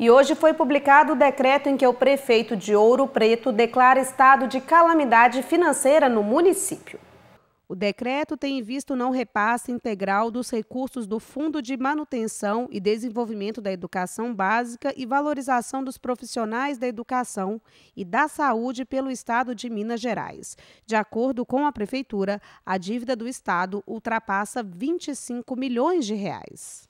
E hoje foi publicado o decreto em que o prefeito de Ouro Preto declara estado de calamidade financeira no município. O decreto tem em vista o não repasse integral dos recursos do Fundo de Manutenção e Desenvolvimento da Educação Básica e Valorização dos Profissionais da Educação e da Saúde pelo Estado de Minas Gerais. De acordo com a Prefeitura, a dívida do Estado ultrapassa 25 milhões de reais.